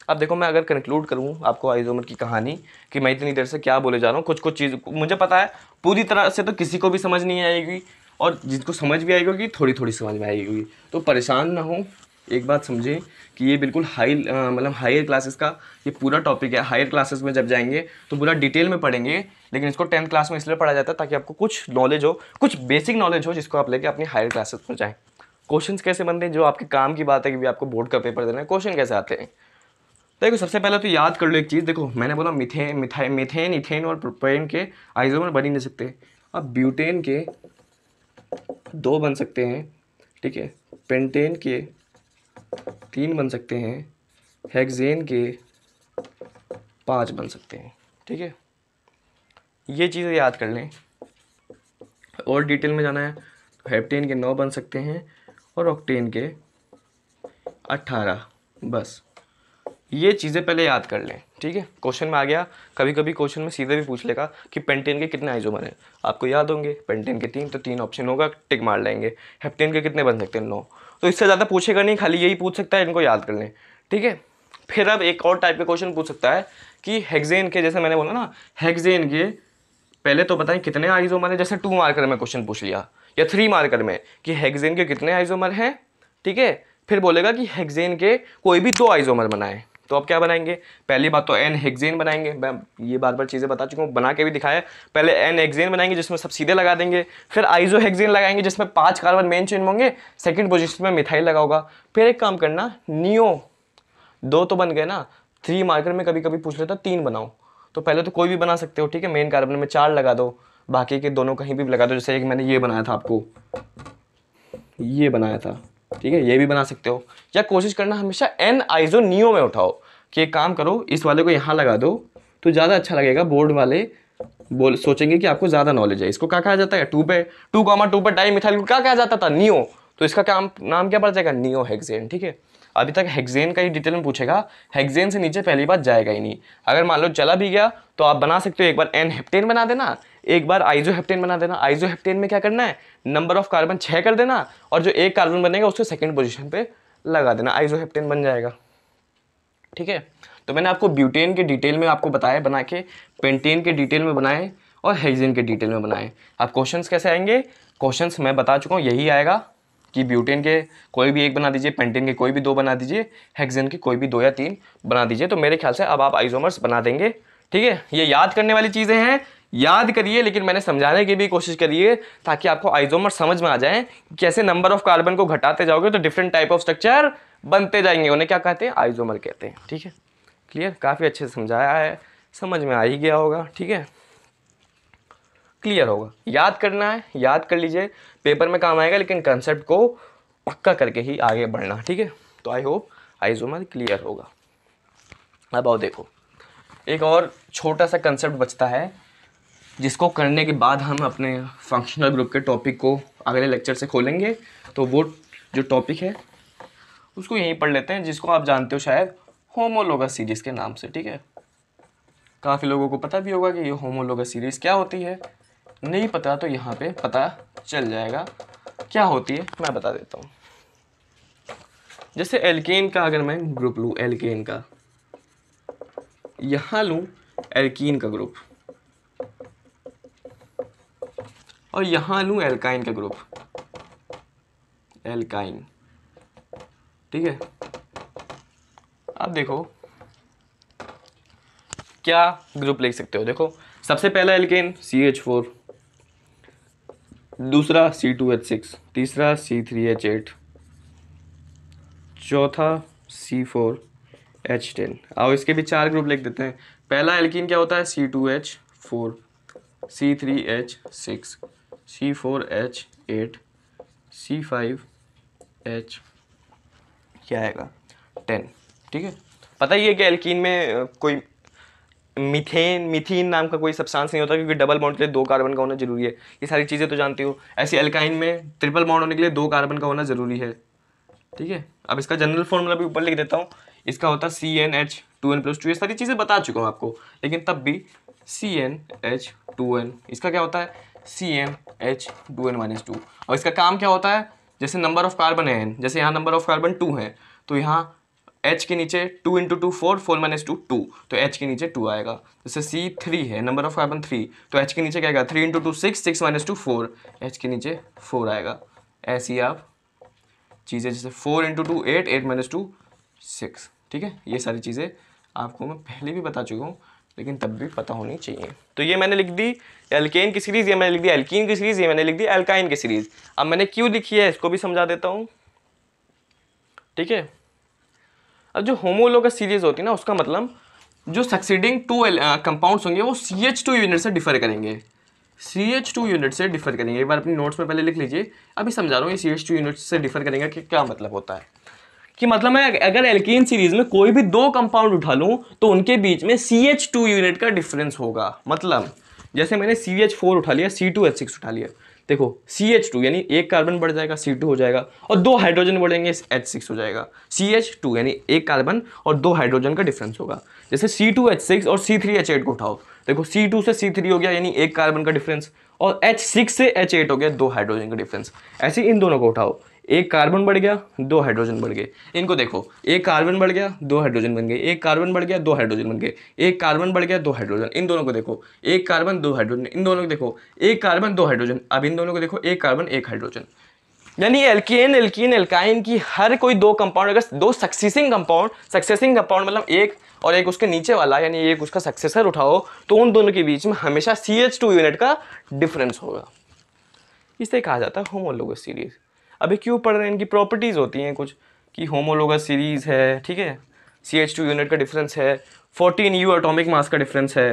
अब देखो मैं अगर कंक्लूड करूँ आपको आइजोमर की कहानी कि मैं इतनी देर से क्या बोले जा रहा हूँ कुछ कुछ चीज़ मुझे पता है पूरी तरह से तो किसी को भी समझ नहीं आएगी और जिसको समझ भी आएगी थोड़ी थोड़ी समझ में आएगी तो परेशान ना हो एक बात समझें कि ये बिल्कुल हाई मतलब हायर क्लासेस का ये पूरा टॉपिक है हायर क्लासेस में जब जाएंगे तो पूरा डिटेल में पढ़ेंगे लेकिन इसको टेंथ क्लास में इसलिए पढ़ा जाता है ताकि आपको कुछ नॉलेज हो कुछ बेसिक नॉलेज हो जिसको आप लेके अपनी हायर क्लासेस में जाएँ क्वेश्चन कैसे बनते हैं जो आपके काम की बात है कि भी आपको बोर्ड का पेपर देना है क्वेश्चन कैसे आते हैं देखो सबसे पहले तो याद कर लो एक चीज़ देखो मैंने बोला मिथेन मिथाई मिथेन इथेन और प्रोपेन के आइजोमर बन ही नहीं सकते अब ब्यूटेन के दो बन सकते हैं ठीक है पेंटेन के तीन बन सकते हैं हेक्सेन के पांच बन सकते हैं ठीक है ये चीज़ें याद कर लें और डिटेल में जाना है तो हेप्टेन के नौ बन सकते हैं और ऑक्टेन के अट्ठारह बस ये चीज़ें पहले याद कर लें ठीक है क्वेश्चन में आ गया कभी कभी क्वेश्चन में सीधे भी पूछ लेगा कि पेंटेन के कितने आइजोमर हैं आपको याद होंगे पेंटेन के तीन तो तीन ऑप्शन होगा टिक मार लेंगे हेप्टेन के कितने बन सकते हैं नौ तो इससे ज़्यादा पूछेगा नहीं खाली यही पूछ सकता है इनको याद कर लें ठीक है फिर अब एक और टाइप का क्वेश्चन पूछ सकता है कि हेगजेन के जैसे मैंने बोला ना हेगजेन के पहले तो बताएं कितने आइजोमर हैं जैसे टू मार्कर में क्वेश्चन पूछ लिया या थ्री मार्कर में कि हेगजेन के कितने आइजोमर हैं ठीक है फिर बोलेगा कि हेगजेन के कोई भी दो आइजोमर बनाएं तो अब क्या बनाएंगे पहली बात तो एन हेक्जेन बनाएंगे मैं ये बार बार चीज़ें बता चुका हूँ बना के भी दिखाया पहले एन हेक्जेन बनाएंगे जिसमें सब सीधे लगा देंगे फिर आइजो हेक्जेन लगाएंगे जिसमें पाँच कार्बन मेन चेन होंगे सेकेंड पोजिशन में मिथाइल लगा होगा फिर एक काम करना नियो दो तो बन गए ना थ्री मार्कर में कभी कभी पूछ लेता तीन बनाओ तो पहले तो कोई भी बना सकते हो ठीक है मेन कार्बन में चार लगा दो बाकी के दोनों कहीं भी लगा दो जैसे एक मैंने ये बनाया था आपको ये बनाया था ठीक है ये भी बना सकते हो या कोशिश करना हमेशा एन आइजो नियो में उठाओ कि एक काम करो इस वाले को यहाँ लगा दो तो ज़्यादा अच्छा लगेगा बोर्ड वाले बोल सोचेंगे कि आपको ज़्यादा नॉलेज है इसको क्या कहा जाता है टू पे टू कॉमा टू पे डाई मिथाइल को क्या कहा जाता था नियो तो इसका काम नाम क्या पड़ जाएगा नियो हैगजेन ठीक है अभी तक हैगजेन का ही डिटेल में पूछेगा हेक्सेन से नीचे पहली बार जाएगा ही नहीं अगर मान लो चला भी गया तो आप बना सकते हो एक बार एन हेप्टेन बना देना एक बार आइजो हेप्टेन बना देना आइजो हेप्टेन में क्या करना है नंबर ऑफ कार्बन छः कर देना और जो एक कार्बन बनेगा उसको सेकेंड पोजिशन पर लगा देना आइजो हेप्टेन बन जाएगा ठीक है तो मैंने आपको ब्यूटेन के डिटेल में आपको बताया बना के पेंटेन के डिटेल में बनाए और हेक्सेन के डिटेल में बनाए आप क्वेश्चंस कैसे आएंगे क्वेश्चंस मैं बता चुका हूँ यही आएगा कि ब्यूटेन के कोई भी एक बना दीजिए पेंटेन के कोई भी दो बना दीजिए हेक्सेन के कोई भी दो या तीन बना दीजिए तो मेरे ख्याल से अब आप आइजोमर्स बना देंगे ठीक है ये याद करने वाली चीज़ें हैं याद करिए लेकिन मैंने समझाने की भी कोशिश करी है ताकि आपको आइजोमर्स समझ में आ जाए कैसे नंबर ऑफ कार्बन को घटाते जाओगे तो डिफरेंट टाइप ऑफ स्ट्रक्चर बनते जाएंगे उन्हें क्या कहते हैं आइजोमर कहते हैं ठीक है क्लियर काफ़ी अच्छे से समझाया है समझ में आ ही गया होगा ठीक है क्लियर होगा याद करना है याद कर लीजिए पेपर में काम आएगा लेकिन कंसेप्ट को पक्का करके ही आगे बढ़ना ठीक है तो आई होप आइजोमर क्लियर होगा अब आओ देखो एक और छोटा सा कंसेप्ट बचता है जिसको करने के बाद हम अपने फंक्शनल ग्रुप के टॉपिक को अगले लेक्चर से खोलेंगे तो वो जो टॉपिक है उसको यहीं पढ़ लेते हैं जिसको आप जानते हो शायद होमोलोगा सीरीज़ के नाम से ठीक है काफ़ी लोगों को पता भी होगा कि ये होमोलोगा सीरीज़ क्या होती है नहीं पता तो यहाँ पे पता चल जाएगा क्या होती है मैं बता देता हूँ जैसे एल्केन का अगर मैं ग्रुप लूँ एल्केन का यहाँ लूँ एल्कीन का ग्रुप और यहाँ लूँ एल्काइन का ग्रुप एल्काइन ठीक है अब देखो क्या ग्रुप लिख सकते हो देखो सबसे पहला एल्केन सी एच फोर दूसरा सी टू एच सिक्स तीसरा सी थ्री एच एट चौथा सी फोर एच टेन आओ इसके भी चार ग्रुप लिख देते हैं पहला एल्किन क्या होता है C two H four C three H six C four H eight C five H क्या आएगा टेन ठीक है पता ही है कि एल्किन में कोई मिथेन मिथिन नाम का कोई सब्सटेंस नहीं होता क्योंकि डबल बॉन्ड के लिए दो कार्बन का होना जरूरी है ये सारी चीज़ें तो जानती हो ऐसे एल्काइन में ट्रिपल बॉन्ड होने के लिए दो कार्बन का होना जरूरी है ठीक है अब इसका जनरल फॉर्मूला भी ऊपर लिख देता हूँ इसका होता है C N H two N plus two ये सारी चीज़ें बता चुका हूँ आपको लेकिन तब भी C N H two n इसका क्या होता है C N H two n minus two और इसका काम क्या होता है जैसे नंबर ऑफ कार्बन है एन जैसे यहाँ नंबर ऑफ कार्बन टू है तो यहाँ एच के नीचे two into two four four minus two two तो एच के नीचे टू आएगा जैसे सी थ्री है नंबर ऑफ कार्बन थ्री तो एच के नीचे क्या आएगा three into two six six minus two four H के नीचे फोर आएगा ऐसी आप चीज़ें जैसे four into two eight eight minus two six ठीक है ये सारी चीज़ें आपको मैं पहले भी बता चुका हूँ लेकिन तब भी पता होनी चाहिए तो ये मैंने लिख दी एल्केन की सीरीज़ ये मैंने लिख दी एल्कीन की सीरीज़ ये मैंने लिख दी एल्काइन की सीरीज़ अब मैंने क्यों लिखी है इसको भी समझा देता हूँ ठीक है अब जो होमोलोग सीरीज़ होती है ना उसका मतलब जो सक्सीडिंग टू कंपाउंड्स होंगे वो सी एच टू यूनिट से डिफर करेंगे सी एच टू यूनिट से डिफर करेंगे एक बार अपनी नोट्स में पहले लिख लीजिए अभी समझा रहा हूँ ये सी एच टू यूनिट से डिफर करेंगे कि क्या मतलब होता है कि मतलब मैं अगर एल्कीन सीरीज में कोई भी दो कंपाउंड उठा लूँ तो उनके बीच में सी एच टू यूनिट का डिफरेंस होगा मतलब जैसे मैंने सी एच फोर उठा लिया सी टू एच सिक्स उठा लिया देखो सी एच टू यानी एक कार्बन बढ़ जाएगा सी टू हो जाएगा और दो हाइड्रोजन बढ़ेंगे एच सिक्स हो जाएगा सी एच टू यानी एक कार्बन और दो हाइड्रोजन का डिफरेंस होगा जैसे सी टू एच सिक्स और सी थ्री एच एट को उठाओ देखो सी टू से सी थ्री हो गया यानी एक कार्बन का डिफरेंस और एच सिक्स से एच एट हो गया दो हाइड्रोजन का डिफरेंस ऐसे इन दोनों को उठाओ एक कार्बन बढ़ गया दो हाइड्रोजन बढ़ गए इनको देखो एक कार्बन बढ़ गया दो हाइड्रोजन बन गए एक कार्बन बढ़ गया दो हाइड्रोजन बन गए एक कार्बन बढ़ गया दो हाइड्रोजन इन दोनों को देखो एक कार्बन दो हाइड्रोजन इन दोनों को देखो एक कार्बन दो हाइड्रोजन अब इन दोनों को देखो एक कार्बन एक हाइड्रोजन यानी एल्केन एल्किन एल्काइन की हर कोई दो कंपाउंड अगर दो सक्सेसिंग कंपाउंड सक्सेसिंग कंपाउंड मतलब एक और एक उसके नीचे वाला यानी एक उसका सक्सेसर उठाओ तो उन दोनों के बीच में हमेशा सी एच टू यूनिट का डिफरेंस होगा इसे कहा जाता है होमोलोगस सीरीज अभी क्यों पढ़ रहे हैं इनकी प्रॉपर्टीज़ होती हैं कुछ कि होमोलोगा सीरीज़ है ठीक है सी एच टू यूनिट का डिफरेंस है फोर्टीन यू अटोमिक मास का डिफरेंस है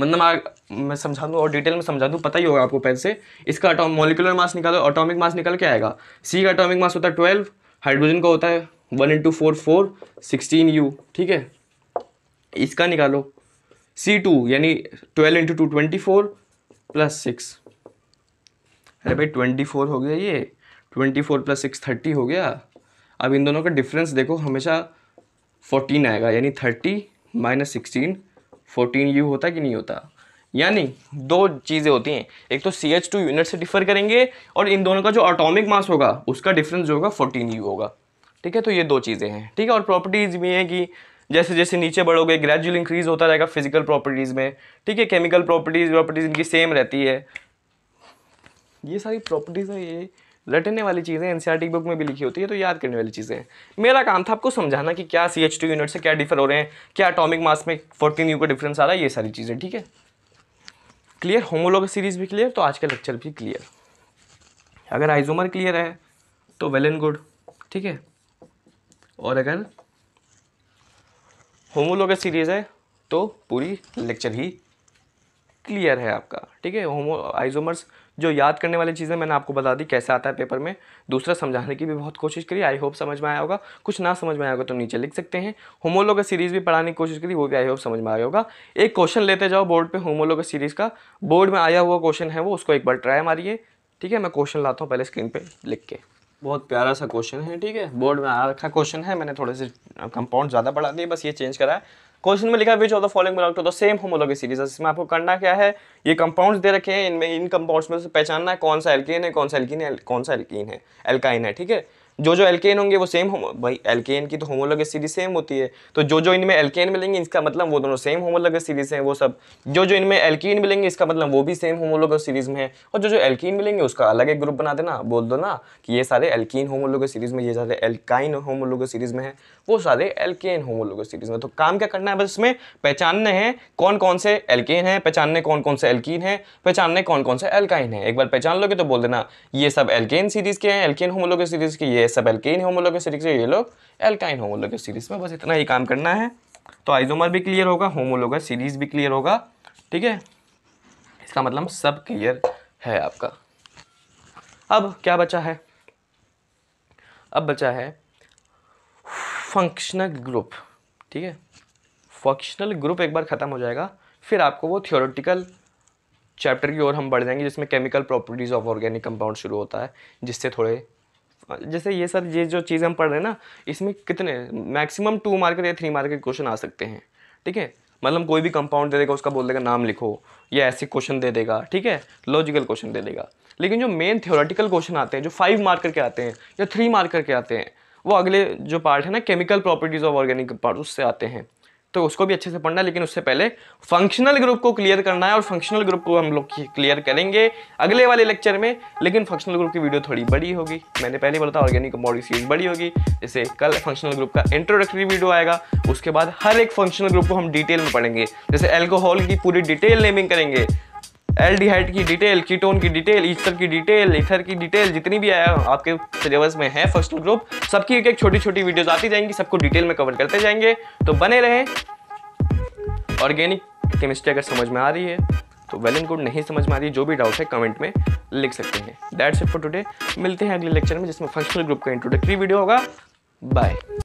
मतलब मैं समझा दूँ और डिटेल में समझा दूँ पता ही होगा आपको पहले से इसका मोलिकुलर मास निकालो अटोमिक मास निकल के आएगा सी का अटोमिक मास होता है ट्वेल्व हाइड्रोजन का होता है one into four four sixteen u ठीक है इसका निकालो सी टू यानी twelve into two twenty four plus six अरे भाई ट्वेंटी फोर हो गया ये twenty four plus six thirty हो गया अब इन दोनों का डिफरेंस देखो हमेशा फोर्टीन आएगा यानी thirty minus sixteen fourteen u होता कि नहीं होता यानी दो चीज़ें होती हैं एक तो सी एच टू यूनिट से डिफर करेंगे और इन दोनों का जो अटोमिक मास होगा उसका डिफरेंस जो होगा फोर्टीन यू होगा ठीक है तो ये दो चीज़ें हैं ठीक है और प्रॉपर्टीज़ भी हैं कि जैसे जैसे नीचे बढ़ोगे ग्रेजुअल इंक्रीज होता रहेगा फिजिकल प्रॉपर्टीज़ में ठीक है केमिकल प्रॉपर्टीज़ प्रॉपर्टीज़ इनकी सेम रहती है ये सारी प्रॉपर्टीज़ है ये रटने वाली चीज़ें एन सी बुक में भी लिखी होती है तो याद करने वाली चीज़ें मेरा काम था आपको समझाना कि क्या सी एच टू यूनिट से क्या डिफर हो रहे हैं क्या अटोमिक मास में फोर्टीन यू का डिफरेंस आ रहा है ये सारी चीज़ें ठीक है क्लियर होमोलोग सीरीज भी क्लियर तो आज का लेक्चर भी क्लियर अगर आइजोमर क्लियर है तो वेल एंड गुड ठीक है और अगर होमोलोग सीरीज है तो पूरी लेक्चर ही क्लियर है आपका ठीक है होमो आइजोमर्स जो याद करने वाली चीज़ें मैंने आपको बता दी कैसे आता है पेपर में दूसरा समझाने की भी बहुत कोशिश करी आई होप समझ में आया होगा कुछ ना समझ में आया होगा तो नीचे लिख सकते हैं होमोलोग सीरीज़ भी पढ़ाने की कोशिश करी वो भी आई होप समझ में आया होगा एक क्वेश्चन लेते जाओ बोर्ड पर होमोलोग सीरीज़ का बोर्ड में आया हुआ क्वेश्चन है वो उसको एक बार ट्राई मारिए ठीक है मैं क्वेश्चन लाता हूँ पहले स्क्रीन पर लिख के बहुत प्यारा सा क्वेश्चन है ठीक है बोर्ड में आ रखा क्वेश्चन है मैंने थोड़े से कंपाउंड ज़्यादा बढ़ा दिए बस ये चेंज करा है क्वेश्चन में लिखा which of the following belong to the same homology series इसमें आपको करना क्या है ये कंपाउंड्स दे रखे हैं इनमें इन कंपाउंड्स में से पहचानना है कौन सा एल्किन है कौन सा एल्किन है कौन सा एल्किन है एल्काइन है ठीक है जो जो एल्केन होंगे वो सेम भाई एल्केन की तो होमोलोग सीरीज सेम होती है तो जो जो इनमें एल्केन मिलेंगे इसका मतलब वो दोनों सेम होमोलोग सीरीज हैं वो सब जो जो इनमें एल्कीन मिलेंगे इसका मतलब वो भी सेम होमोलोग सीरीज में है और जो जो एल्कीन मिलेंगे उसका अलग एक ग्रुप बना देना बोल दो ना कि ये सारे एल्कीन होमोलोग सीरीज में ये सारे एल्काइन होमोलोग सीरीज में है वो सारे एल्केन होमोलोग सीरीज में तो काम क्या करना है बस इसमें पहचानने हैं कौन कौन से एल्केन है पहचानने कौन कौन से एल्कीन है पहचानने कौन कौन से एल्काइन है एक बार पहचान लोगे तो बोल देना ये सब एल्केन सीरीज के हैं एल्केन होमोलोग सीरीज के ये ये सब एल्केन होमोलोग सीरीज है ये लोग एल्काइन होमोलोग सीरीज में बस इतना ही काम करना है तो आइजोमर भी क्लियर होगा होमोलोग सीरीज भी क्लियर होगा ठीक है इसका मतलब सब क्लियर है आपका अब क्या बचा है अब बचा है फंक्शनल ग्रुप ठीक है फंक्शनल ग्रुप एक बार ख़त्म हो जाएगा फिर आपको वो थियोरटिकल चैप्टर की ओर हम बढ़ जाएंगे जिसमें chemical properties of organic compound शुरू होता है जिससे थोड़े जैसे ये सर ये जो चीज़ हम पढ़ रहे हैं ना इसमें कितने मैक्सिमम टू मार्कर या थ्री मार्कर क्वेश्चन आ सकते हैं ठीक है मतलब कोई भी कंपाउंड दे देगा उसका बोल देगा नाम लिखो या ऐसे क्वेश्चन दे देगा ठीक है लॉजिकल क्वेश्चन दे देगा लेकिन जो मेन थियोरेटिकल क्वेश्चन आते हैं जो फाइव मार्कर के आते हैं या थ्री मार्कर के आते हैं वो अगले जो पार्ट है ना chemical properties of organic part उससे आते हैं तो उसको भी अच्छे से पढ़ना है लेकिन उससे पहले फंक्शनल ग्रुप को क्लियर करना है और फंक्शनल ग्रुप को हम लोग क्लियर करेंगे अगले वाले लेक्चर में लेकिन फंक्शनल ग्रुप की वीडियो थोड़ी बड़ी होगी मैंने पहले बोला था ऑर्गेनिक मॉडल सीरीज बड़ी होगी जैसे कल फंक्शनल ग्रुप का इंट्रोडक्टरी वीडियो आएगा उसके बाद हर एक फंक्शनल ग्रुप को हम डिटेल में पढ़ेंगे जैसे एल्कोहल की पूरी डिटेल नेमिंग करेंगे एल्डिहाइड की डिटेल कीटोन की डिटेल ईस्टर की डिटेल इथर की डिटेल जितनी भी आया आपके सिलेबस में है फंक्शनल ग्रुप सबकी एक एक छोटी छोटी वीडियोज आती जाएंगी सबको डिटेल में कवर करते जाएंगे तो बने रहें ऑर्गेनिक केमिस्ट्री अगर समझ में आ रही है तो वेल एंड गुड नहीं समझ में आ रही जो भी डाउट है कमेंट में लिख सकते हैं दैट्स इट फॉर टुडे मिलते हैं अगले लेक्चर में जिसमें फंक्शनल ग्रुप का इंट्रोडक्टरी वीडियो होगा बाय